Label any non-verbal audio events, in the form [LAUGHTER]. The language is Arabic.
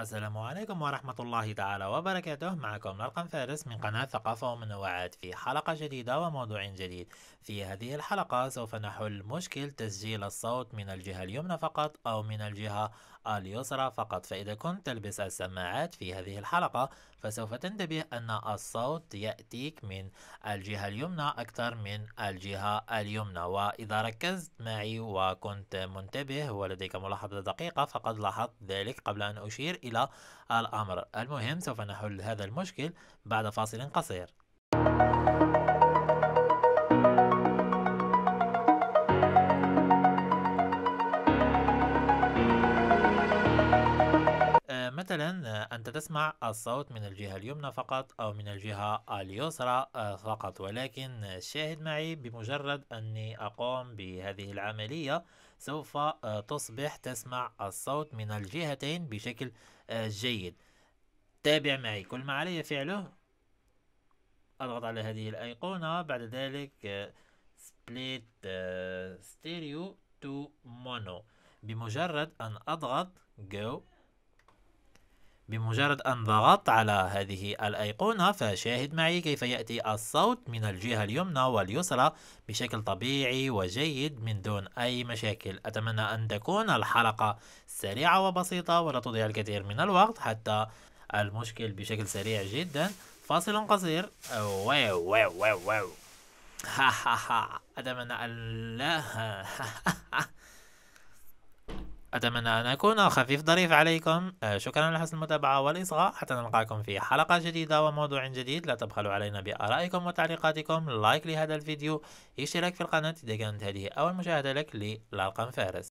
السلام عليكم ورحمة الله تعالى وبركاته معكم رقم فارس من قناة ثقافة ومنوعات في حلقة جديدة وموضوع جديد في هذه الحلقة سوف نحل مشكل تسجيل الصوت من الجهة اليمنى فقط أو من الجهة اليسرى فقط فإذا كنت تلبس السماعات في هذه الحلقة فسوف تنتبه أن الصوت يأتيك من الجهة اليمنى أكثر من الجهة اليمنى وإذا ركزت معي وكنت منتبه ولديك ملاحظة دقيقة فقد لاحظت ذلك قبل أن أشير إلى الأمر المهم سوف نحل هذا المشكل بعد فاصل قصير آه، مثلا آه، أنت تسمع الصوت من الجهة اليمنى فقط أو من الجهة اليسرى آه، فقط ولكن شاهد معي بمجرد أني أقوم بهذه العملية سوف آه، تصبح تسمع الصوت من الجهتين بشكل آه، جيد تابع معي كل ما علي فعله أضغط على هذه الأيقونة بعد ذلك آه، split stereo to mono بمجرد أن أضغط go بمجرد أن ضغطت على هذه الأيقونة فشاهد معي كيف يأتي الصوت من الجهة اليمنى واليسرى بشكل طبيعي وجيد من دون أي مشاكل أتمنى أن تكون الحلقة سريعة وبسيطة ولا تضيع الكثير من الوقت حتى المشكل بشكل سريع جدا فاصل قصير واو واو واو واو ها ها ها أتمنى أن لا [LAUGHS] أتمنى أن أكون خفيف ظريف عليكم آه، شكرا لحسن المتابعة والإصغاء حتى نلقاكم في حلقة جديدة وموضوع جديد لا تبخلوا علينا بآرائكم وتعليقاتكم لايك لهذا الفيديو اشتراك في القناة إذا كانت هذه أول مشاهدة لك للقم فارس